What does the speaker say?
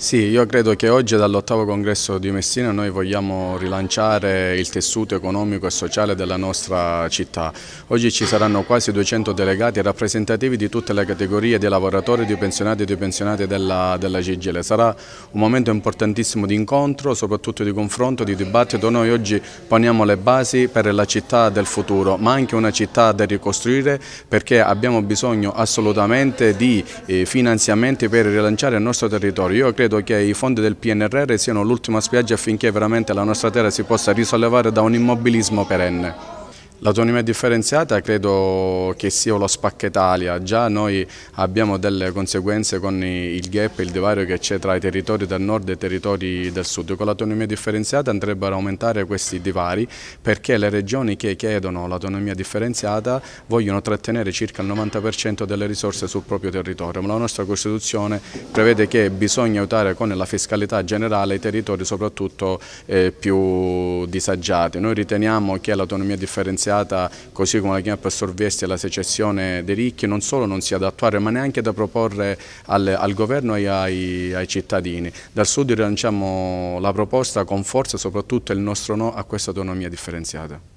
Sì, io credo che oggi dall'ottavo congresso di Messina noi vogliamo rilanciare il tessuto economico e sociale della nostra città. Oggi ci saranno quasi 200 delegati rappresentativi di tutte le categorie di lavoratori, di pensionati e di pensionati della, della Cigile. Sarà un momento importantissimo di incontro, soprattutto di confronto, di dibattito. Noi oggi poniamo le basi per la città del futuro, ma anche una città da ricostruire perché abbiamo bisogno assolutamente di eh, finanziamenti per rilanciare il nostro territorio. Io credo credo che i fondi del PNRR siano l'ultima spiaggia affinché veramente la nostra terra si possa risollevare da un immobilismo perenne. L'autonomia differenziata credo che sia lo spacca Italia, già noi abbiamo delle conseguenze con il gap, il divario che c'è tra i territori del nord e i territori del sud, con l'autonomia differenziata andrebbero ad aumentare questi divari perché le regioni che chiedono l'autonomia differenziata vogliono trattenere circa il 90% delle risorse sul proprio territorio, ma la nostra Costituzione prevede che bisogna aiutare con la fiscalità generale i territori soprattutto eh, più disagiati. Noi riteniamo che l'autonomia differenziata iniziata così come la chiama Pastor Viesti alla secessione dei ricchi non solo non sia da attuare ma neanche da proporre al, al governo e ai, ai, cittadini. Dal Sud rilanciamo la proposta con forza soprattutto il nostro no a questa autonomia differenziata.